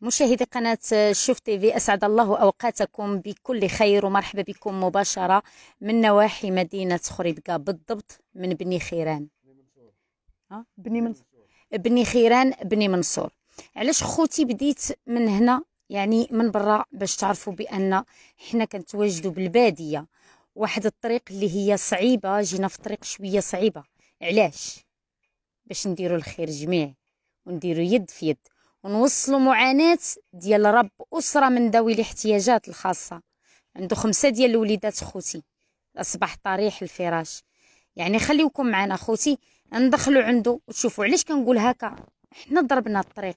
مشاهدي قناة شوف تي في أسعد الله أوقاتكم بكل خير ومرحبا بكم مباشرة من نواحي مدينة خريبكا بالضبط من بني خيران بني منصور بني خيران بني منصور علاش خوتي بديت من هنا يعني من برا باش تعرفوا بأن حنا كنتواجدوا بالبادية واحد الطريق اللي هي صعيبة جينا في طريق شوية صعيبة علاش باش نديروا الخير جميع ونديروا يد في يد ونوصلوا معاناة ديال رب أسرة من ذوي الاحتياجات الخاصة عنده خمسة ديال الوليدات خوتي أصبح طريح الفراش يعني خليوكم معنا خوتي ندخلوا عنده وتشوفوا علاش كنقول هكا حنا ضربنا الطريق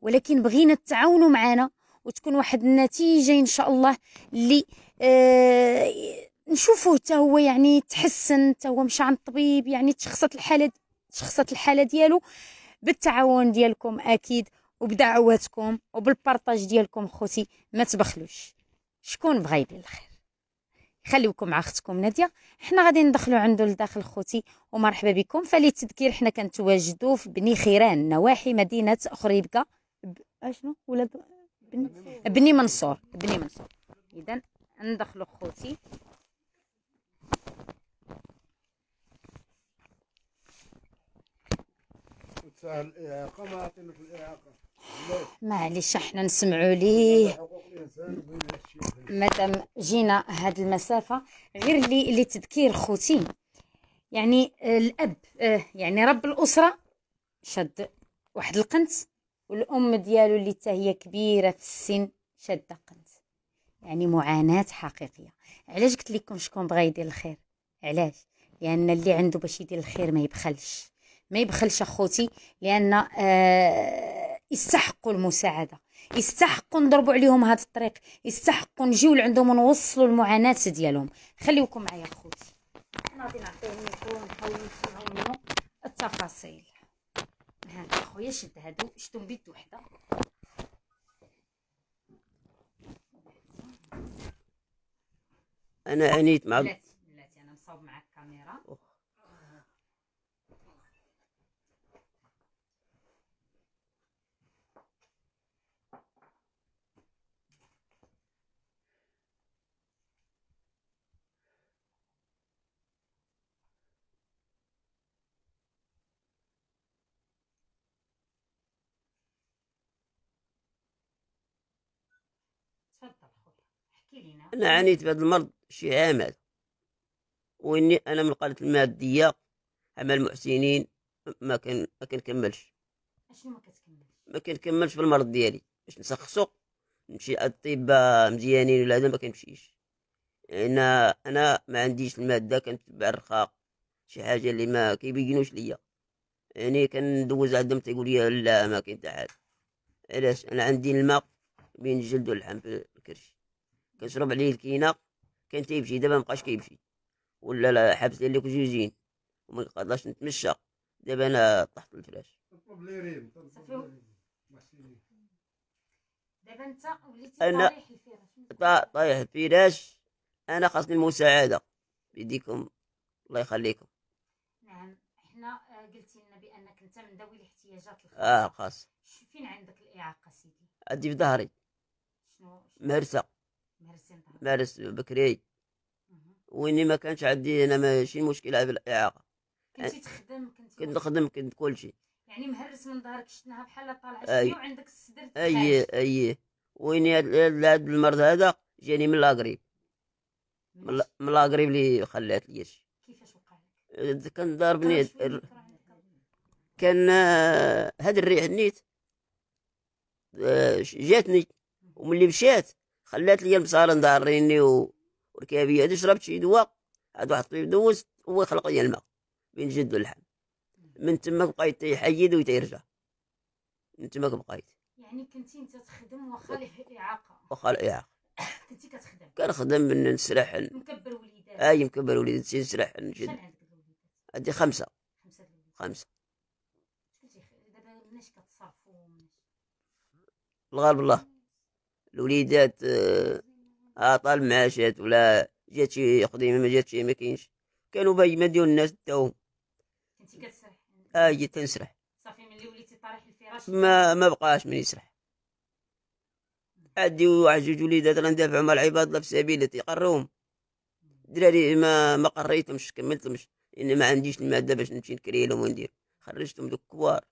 ولكن بغينا تعاونوا معنا وتكون واحد النتيجة إن شاء الله اللي آه نشوفوه حتى هو يعني تحسن حتى هو مشى عند الطبيب يعني تشخصت الحالة تشخصت الحالة ديالو بالتعاون ديالكم أكيد وبدعواتكم وبالبارطاج ديالكم خوتي ما تبخلوش شكون بغا يدير الخير خليوكم مع اختكم ناديه حنا غادي ندخلوا عنده لداخل خوتي ومرحبا بكم فللتذكير حنا كنتواجدوا في بني خيران نواحي مدينه خريبكه ب... اشنو آه، ولا ب... بني... بني منصور بني منصور اذا ندخلوا خوتي وتسهل آه، الاعاقه ما عطيناش الاعاقه معليش حنا نسمعوا ليه مادام جينا هاد المسافه غير لي لتذكير خوتي يعني الاب آه، يعني رب الاسره شد واحد القنت والام ديالو اللي حتى هي كبيره في السن شاده قنت يعني معاناه حقيقيه علاش قلت لكم شكون بغى يدير الخير علاش لان اللي عنده باش يدير الخير ما يبخلش ما يبخلش اخوتي لان آه يستحقوا المساعده يستحقوا نضربوا عليهم هذا الطريق يستحقوا نجيو لعندهم ونوصلوا المعاناه ديالهم خليوكم معايا خوتي انا غادي نعطيهم الميكرو نحاول نسمعوا التفاصيل هانت خويا شد هادو شدهم بيد وحده انا عانيت مع بلاتي بلاتي انا مصاوب معاك الكاميرا أنا عانيت بهذا المرض شي عامات وإني أنا من القلة المادية عمل المحسنين ما كان ما كنكملش ما كتكملش ما كنكملش المرض ديالي باش نسخسو نمشي اطباء مزيانين ولا هذا ما كنمشيش انا انا ما عنديش الماده كنتبع الرخاق شي حاجه اللي ما كيبينوش ليا يعني كندوز عندهم تيقول لي لا ما كاين حتى حاجه علاش انا عندي الماء بين الجلد واللحم في الكرش كيشرب عليه الكينه كان تيمشي دابا مبقاش كيمشي ولا لا حبس لي جوجين وما يقدرش نتمشى دابا انا تحت الفراش دابا انت وليتي انا طايح الفراش طايح الفراش انا خاصني المساعده بيديكم الله يخليكم نعم حنا آه، قلتي لنا بانك انت من ذوي الاحتياجات الخاصه اه خاص فين عندك الاعاقه سيدي عندي في ظهري مهرسه مارس بكري ويني ما كانش عندي انا ماشي مشكله بالاعاقه كنت تخدم كنت كنت نخدم كنت شيء يعني مهرس من ظهرك شتناها بحال طالعه شي وعندك الصدر اي اي ويني هذا المرض هذا جاني من لاغريب من لاغريب اللي خلات لي كيفاش وقع لك كان ضاربني كان آه، هاد الريح نيت آه، جاتني وملي مشات خلات لي البصارة ندهريني وركابي هادي شربت شي دواء عاد واحد الطبيب دوزت هو خلق لي الماء بين جد واللحم من تما بقيت يحيد ويتيرجع من تما بقيت يعني كنتي انت تخدم واخا الاعاقه واخا الاعاقه كنتي كتخدم كنخدم من نسرح مكبر وليدات اي آه، مكبر وليدات نسرح نجد عندك وليدات عندي خمسه خمسه خمسه دابا مناش كتصرفو الغالب الله الوليدات آه، عطل معاشات ولا جات شي قديمه ما جات شي ما كاينش كانوا باغي ما ديال الناس داو كنتي كتسرح اه جيت تنسرح صافي ملي وليتي طارح الفراش ما ما بقاش من يسرح عندي واحد جوج وليدات راه ندافعو مع العباد الله في سبيل تيقروهم الدراري ما ما قريتهمش كملتهمش لان ما عنديش الماده باش نمشي نكري لهم وندير خرجتهم دوك كبار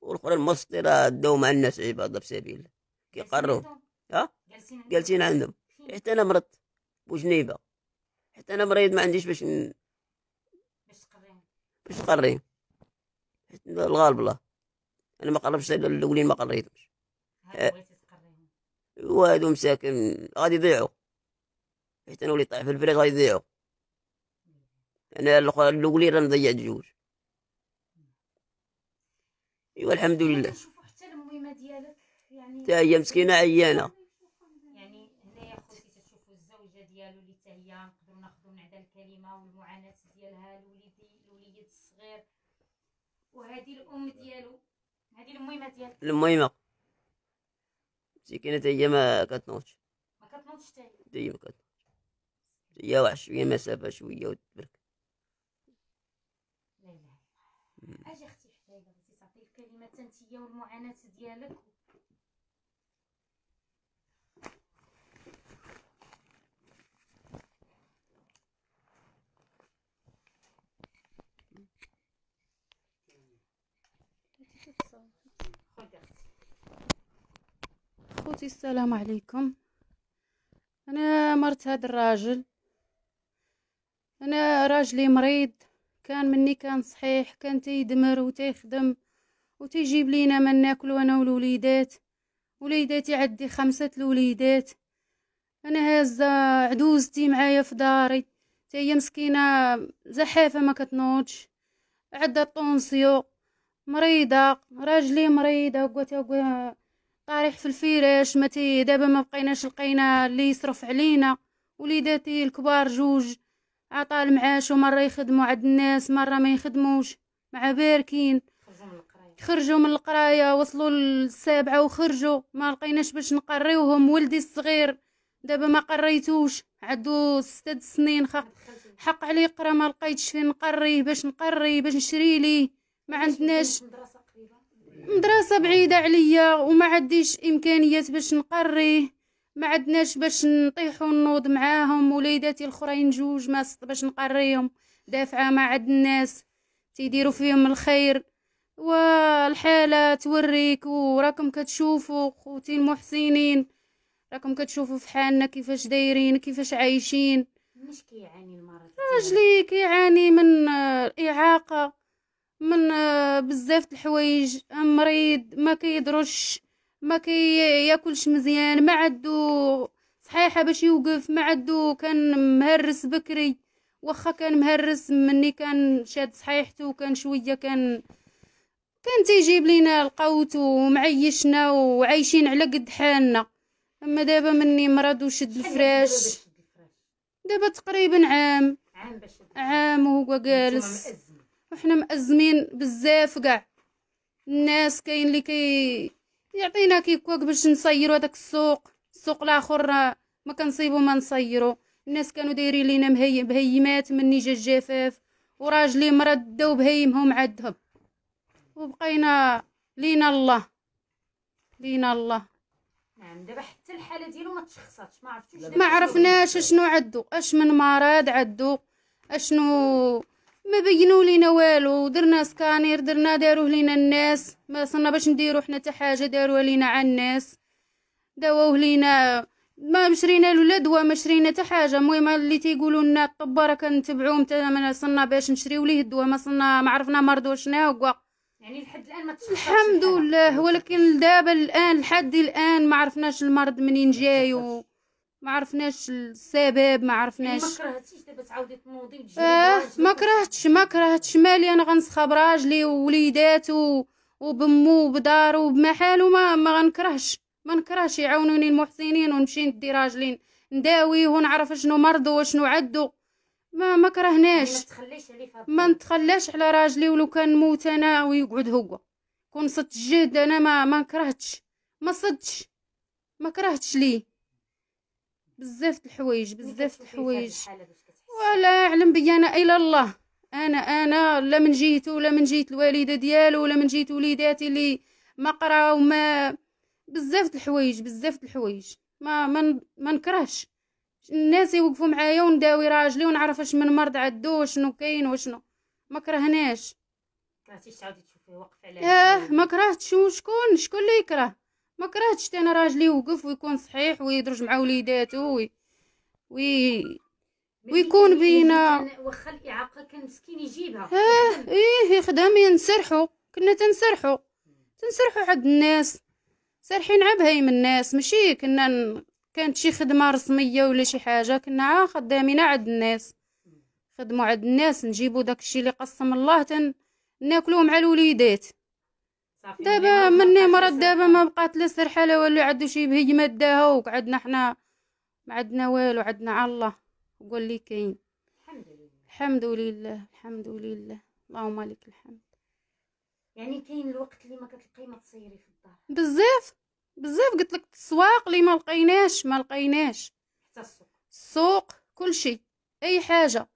والاخرى المسطره داو مع الناس عباد الله في سبيل كيقروهم ها جالسين, عندهم حتى انا مرضت بجنيبه حتى انا مريض ما عنديش باش ن... باش تقريهم باش تقريهم الغالب الله انا ما قربتش الاولين ما قريتهمش أه. وهادو مساكن غادي يضيعوا حيت انا وليت طايح في البريق غادي يضيعوا انا الاولين راه ضيعت جوج ايوا الحمد يعني لله يعني حتى هي مسكينه عيانه العائليه نقدروا ناخذوا من عندها الكلمه والمعاناه ديالها الوليدي الوليد الصغير وهذه الام ديالو هذه المهمه ديال المهمه مسكينه هي ما كتنوضش ما كتنوضش حتى هي ما هي واحد شويه مسافه شويه وتبرك لا لا اجي اختي حتى بغيتي تعطي الكلمه انت والمعاناه ديالك خوتي السلام عليكم انا مرت هذا الراجل انا راجلي مريض كان مني كان صحيح كان تيدمر وتيخدم وتيجيب لينا ما ناكل وانا والوليدات وليداتي عندي خمسة الوليدات انا هازه عدوزتي معايا في داري تاهي مسكينه زحافه ما كتنوضش عندها طونسيو مريضه راجلي مريضه قوتي طارح في الفراش متي دابا ما بقيناش لقينا اللي يصرف علينا وليداتي الكبار جوج عطا المعاش ومره يخدموا عند الناس مره ما يخدموش مع باركين خرجوا من القرايه وصلوا للسابعه وخرجوا ما لقيناش باش نقريوهم ولدي الصغير دابا ما قريتوش عدو ستة سنين حق عليه يقرا ما لقيتش فين نقري باش نقري باش نشري ليه ما عندناش مدرسه بعيده عليا وما عنديش امكانيات باش نقريه ما عندناش باش نطيح ونوض معاهم وليداتي الاخرين جوج ما باش نقريهم دافعه ما عند الناس تيديروا فيهم الخير والحاله توريك وراكم كتشوفوا خوتي المحسنين راكم كتشوفوا في حالنا كيفاش دايرين كيفاش عايشين مش كيعاني المرض راجلي كيعاني من الاعاقه من آه، بزاف الحوايج مريض ما كيدرش ما كياكلش مزيان ما عدو صحيحه باش يوقف ما عدو كان مهرس بكري واخا كان مهرس مني كان شاد صحيحته كان شويه كان كان تيجيب لينا القوت ومعيشنا وعايشين على قد حالنا اما دابا مني مرض وشد الفراش دابا تقريبا عام عام وهو جالس وحنا مأزمين بزاف كاع الناس كاين اللي كي يعطينا كيكوك باش نصيروا داك السوق السوق الاخر ما كنصيبو ما نصيرو الناس كانوا دايرين لينا بهيمات مني جا الجفاف وراجلي مردوا بهيمهم عندهم وبقينا لينا الله لينا الله نعم دابا حتى الحاله ديالو ما تشخصاتش ما عرفتوش ما عرفناش شنو عدو اش من مرض عدو اشنو ما بينوا لينا والو درنا سكانير درنا داروه لينا الناس ما صرنا باش نديرو حنا حتى حاجه داروها لينا على الناس داووه لينا ما مشرينا له لا دواء ما شرينا حتى حاجه المهم اللي تيقولوا لنا الطب راه كنتبعوه حتى ما صرنا باش نشريو ليه الدواء ما صرنا ما عرفنا مرضو شنو هو يعني لحد الان ما الحمد لله ولكن دابا الان لحد الان ما عرفناش المرض منين جاي و... ما عرفناش السبب ما يعني عرفناش ما كرهتش دابا تعاودي تنوضي وتجي اه ما كرهتش ما كرهتش مالي انا غنسخى براجلي ووليدات وبمو وبدارو وبمحال ما ما غنكرهش ما نكرهش يعاونوني المحسنين ونمشي ندي راجلي نداويه ونعرف شنو مرضو وشنو عدو ما ما كرهناش يعني ما نتخلاش على راجلي ولو كان موت انا ويقعد هو كون صدت الجهد انا ما ما كرهتش ما صدتش ما كرهتش ليه بزاف الحوايج بزاف الحوايج ولا يعلم بي انا الى الله انا انا لا من جيت ولا من جيت الوالده ديالو ولا من جيت وليداتي اللي ما قراو ما بزاف الحوايج بزاف الحوايج ما ما, ما نكرهش الناس يوقفوا معايا ونداوي راجلي ونعرف اش من مرض عدو شنو كاين وشنو ما كرهناش ما كرهتيش تعاودي تشوفي واقف على اه ما كرهتش وشكون شكون اللي يكره ما كرهتش انا راجلي يوقف ويكون صحيح ويدرج مع وليداتو وي, وي... ويكون بينا واخا الاعاقه كان مسكين يجيبها اه ايه يخدم ينسرحو كنا تنسرحو تنسرحو عند الناس سارحين عبهايم الناس ماشي كنا ن... كانت شي خدمه رسميه ولا شي حاجه كنا خدامين عند الناس خدموا عند الناس نجيبوا داكشي اللي قسم الله تن ناكلوه مع الوليدات دابا مني مرض دابا ما بقات لا سرحاله ولا عندو شي بهجمه داها وقعدنا حنا ما عندنا والو عندنا على الله قول لي كاين الحمد لله الحمد لله الحمد لله اللهم لك الحمد يعني كاين الوقت اللي ما كتلقاي ما تصيري في الدار بزاف بزاف قلت لك السواق اللي ما لقيناش ما لقيناش حتى السوق السوق كلشي اي حاجه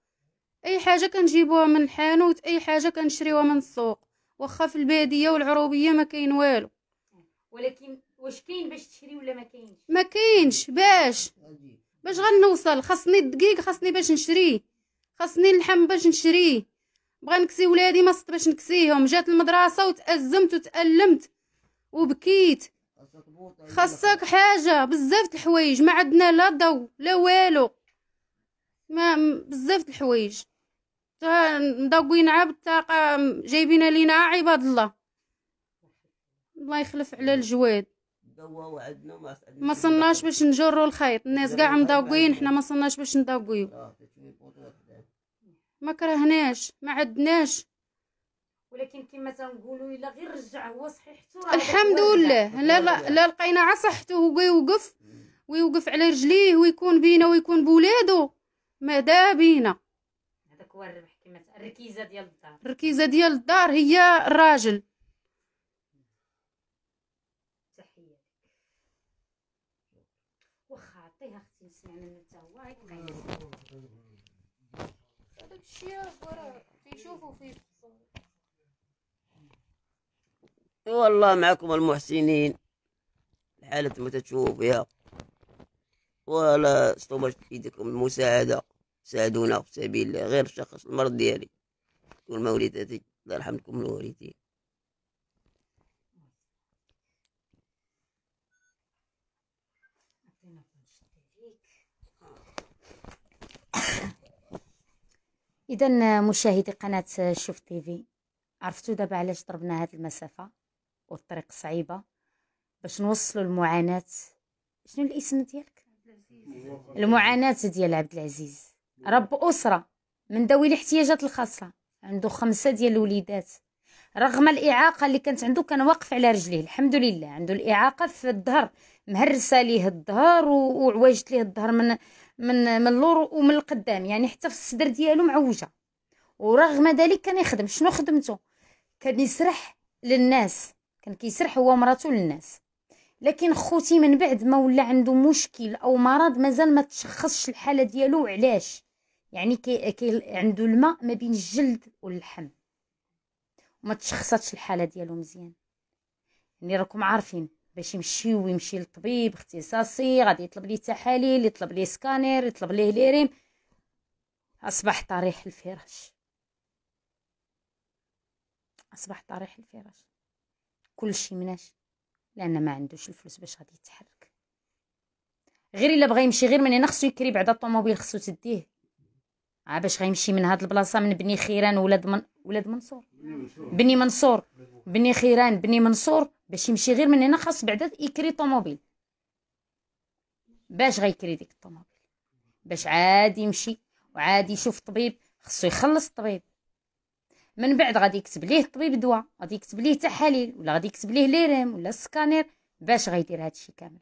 اي حاجه كنجيبوها من الحانوت اي حاجه كنشريوها من السوق واخا في الباديه والعروبيه ما كاين والو ولكن واش كاين باش تشري ولا ما كاينش ما كاينش باش باش غنوصل خاصني الدقيق خاصني باش نشريه خاصني اللحم باش نشريه بغا نكسي ولادي ما صت باش نكسيهم جات المدرسه وتازمت وتالمت وبكيت خاصك حاجه بزاف الحوايج ما عندنا لا ضو لا والو ما بزاف الحوايج مضوين عبد تلقى جايبين لينا عباد الله الله يخلف على الجواد ما صناش باش نجروا الخيط الناس كاع مضوين حنا ما صناش باش نضويو ما كرهناش ما عدناش ولكن كما تنقولوا الا غير رجع هو صحيحته الحمد لله لا لا, لا لقينا على صحته هو يوقف ويوقف على رجليه ويكون بينا ويكون بولادو ماذا بينا كما الركيزه ديال الدار الركيزه ديال الدار هي الراجل والله معكم المحسنين الحالة ما تشوفوا بها ولا استمرت ايدكم المساعده ساعدونا في سبيل الله غير شخص المرض ديالي والمولداتي الله يرحمكم الوالدين اذا مشاهدي قناه شوف تيفي عرفتوا دابا علاش ضربنا هاد المسافه والطريق صعيبه باش نوصلوا المعاناه شنو الاسم ديالك المعاناه ديال عبد العزيز رب أسرة من ذوي الاحتياجات الخاصة عنده خمسة ديال الوليدات رغم الإعاقة اللي كانت عنده كان واقف على رجليه الحمد لله عنده الإعاقة في الظهر مهرسة ليه الظهر وعوجت ليه الظهر من من من اللور ومن القدام يعني حتى في الصدر ديالو معوجة ورغم ذلك كان يخدم شنو خدمته كان يسرح للناس كان كيسرح هو مراته للناس لكن خوتي من بعد ما ولا عنده مشكل او مرض مازال ما تشخصش الحاله ديالو علاش يعني كي, كي عنده الماء ما بين الجلد واللحم وما تشخصتش الحاله ديالو مزيان يعني راكم عارفين باش يمشي ويمشي للطبيب اختصاصي غادي يطلب ليه تحاليل يطلب ليه سكانير يطلب ليه ليريم اصبح طريح الفراش اصبح طريح الفراش كلشي مناش لان ما عندوش الفلوس باش غادي يتحرك غير الا بغى يمشي غير من هنا خصو يكري بعدا الطوموبيل خصو تديه عا باش غيمشي من هاد البلاصه من بني خيران ولاد من ولاد منصور بني منصور بني خيران بني منصور باش يمشي غير من هنا خاص بعدا يكري طوموبيل باش غيكري ديك الطوموبيل باش عادي يمشي وعادي يشوف طبيب خصو يخلص الطبيب من بعد غادي يكتب ليه الطبيب دواء غادي يكتب ليه تحاليل ولا غادي يكتب ليه ليرم ولا سكانير باش غيدير هادشي كامل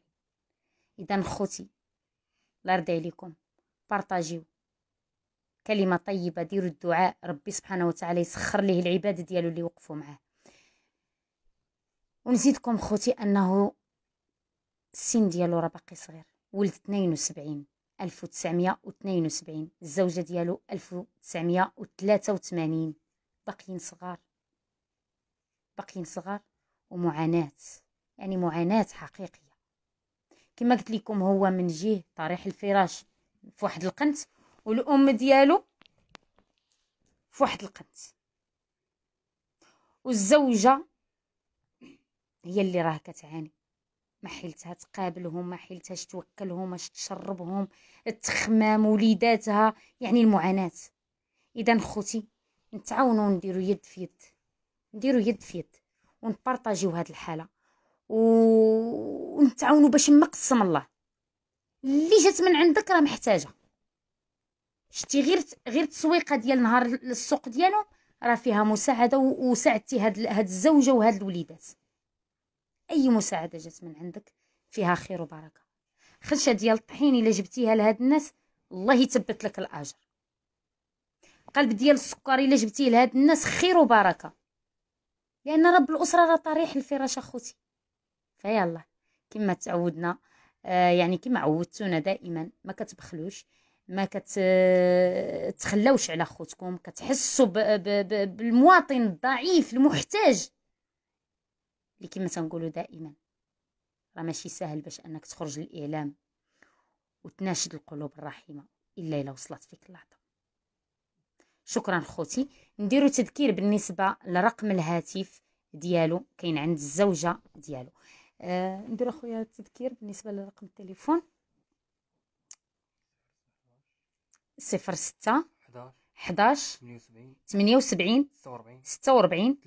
اذا خوتي الله يرضي عليكم بارطاجيو كلمه طيبه ديروا الدعاء ربي سبحانه وتعالى يسخر ليه العباد ديالو اللي وقفوا معاه ونزيدكم خوتي انه السن ديالو راه باقي صغير ولد 72 1972 الزوجه ديالو 1983 باقيين صغار باقيين صغار ومعاناه يعني معاناه حقيقيه كما قلت لكم هو من جهه طريح الفراش في واحد القنت والام ديالو فواحد واحد القنت والزوجه هي اللي راه كتعاني ما حيلتها تقابلهم ما حيلتهاش توكلهم ما تشربهم تخمام وليداتها يعني المعاناه اذا خوتي نتعاونوا نديروا يد في يد نديروا يد في يد ونبارطاجيو هاد الحاله ونتعاونوا باش ما قسم الله اللي جات من عندك راه محتاجه شتي غير غير التسويقه ديال نهار السوق ديالهم راه فيها مساعده وساعدتي هاد هاد الزوجه وهاد الوليدات اي مساعده جات من عندك فيها خير وبركه خشه ديال الطحين الا جبتيها لهاد الناس الله يثبت لك الاجر قلب ديال السكر الا جبتيه لهاد الناس خير وبركه لان رب الاسره راه طريح الفراش اخوتي فيلا كما تعودنا آه يعني كما عودتونا دائما ما كتبخلوش ما كتخلاوش على خوتكم كتحسوا بالمواطن الضعيف المحتاج اللي كما تنقولوا دائما راه ماشي سهل باش انك تخرج للاعلام وتناشد القلوب الرحيمه الا الا وصلت فيك اللحظه شكرا خوتي نديرو تذكير بالنسبه لرقم الهاتف ديالو كاين عند الزوجه ديالو آه نديرو اخويا تذكير بالنسبه لرقم التليفون صفر ستة حداش ثمانية وسبعين ستة وربعين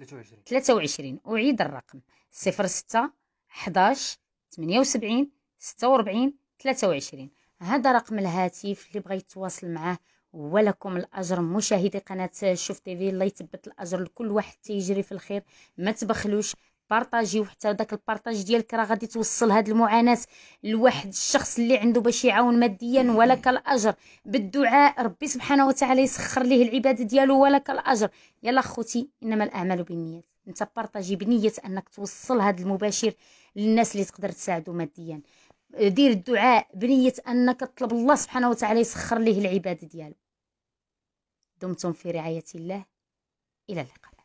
ثلاثة وعشرين أعيد الرقم صفر ستة حداش ثمانية وسبعين ستة وربعين ثلاثة وعشرين هذا رقم الهاتف اللي بغيت يتواصل معاه ولكم الاجر مشاهدي قناه شوف تيفي الله يثبت الاجر لكل واحد تيجري في الخير ما تبخلوش بارطاجيو حتى داك البارطاج ديالك راه غادي توصل هاد المعاناه لواحد الشخص اللي عنده باش يعاون ماديا ولك الاجر بالدعاء ربي سبحانه وتعالى يسخر ليه العباده ديالو ولك الاجر يلا خوتي انما الاعمال بالنيات انت بارطاجي بنيه انك توصل هاد المباشر للناس اللي تقدر تساعدو ماديا دير الدعاء بنيه انك تطلب الله سبحانه وتعالى يسخر ليه العباده ديالو دمتم في رعايه الله الى اللقاء